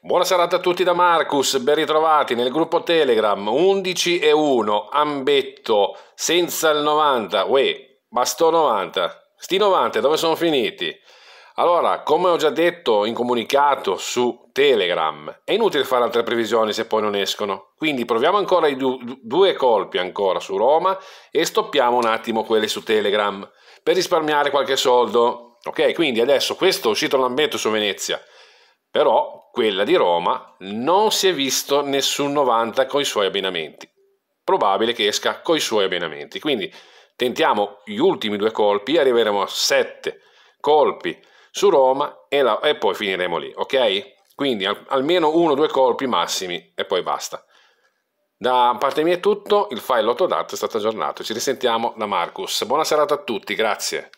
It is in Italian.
Buona serata a tutti da Marcus, ben ritrovati nel gruppo Telegram 11 e 1, Ambetto, senza il 90, uè, bastò 90, sti 90 dove sono finiti? Allora, come ho già detto in comunicato su Telegram, è inutile fare altre previsioni se poi non escono. Quindi proviamo ancora i du due colpi ancora su Roma e stoppiamo un attimo quelli su Telegram per risparmiare qualche soldo. Ok, quindi adesso questo è uscito l'ambetto su Venezia. Però quella di Roma, non si è visto nessun 90 con i suoi abbinamenti. Probabile che esca con i suoi abbinamenti. Quindi tentiamo gli ultimi due colpi, arriveremo a 7 colpi su Roma e, la, e poi finiremo lì, ok? Quindi al, almeno uno o due colpi massimi e poi basta. Da parte mia è tutto, il file 8DAT è stato aggiornato, ci risentiamo da Marcus. Buona serata a tutti, grazie.